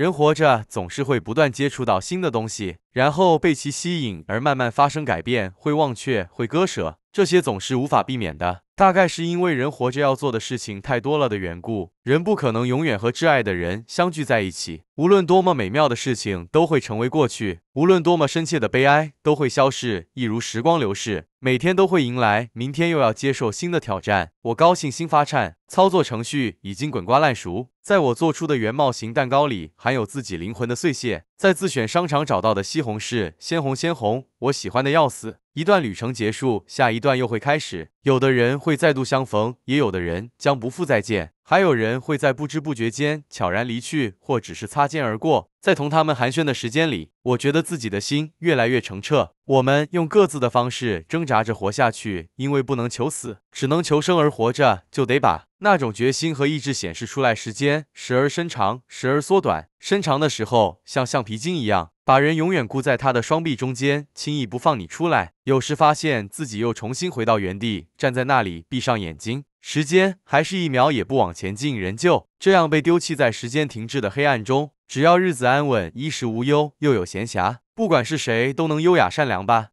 人活着总是会不断接触到新的东西，然后被其吸引而慢慢发生改变，会忘却，会割舍。这些总是无法避免的，大概是因为人活着要做的事情太多了的缘故。人不可能永远和挚爱的人相聚在一起，无论多么美妙的事情都会成为过去，无论多么深切的悲哀都会消逝，一如时光流逝。每天都会迎来，明天又要接受新的挑战。我高兴，心发颤。操作程序已经滚瓜烂熟，在我做出的圆帽型蛋糕里，含有自己灵魂的碎屑。在自选商场找到的西红柿，鲜红鲜红，我喜欢的要死。一段旅程结束，下一段又会开始。有的人会再度相逢，也有的人将不复再见。还有人会在不知不觉间悄然离去，或只是擦肩而过。在同他们寒暄的时间里，我觉得自己的心越来越澄澈。我们用各自的方式挣扎着活下去，因为不能求死，只能求生而活着，就得把那种决心和意志显示出来。时间时而伸长，时而缩短。伸长的时候，像橡皮筋一样，把人永远箍在他的双臂中间，轻易不放你出来。有时发现自己又重新回到原地，站在那里，闭上眼睛。时间还是一秒也不往前进，仍旧这样被丢弃在时间停滞的黑暗中。只要日子安稳，衣食无忧，又有闲暇，不管是谁，都能优雅善良吧。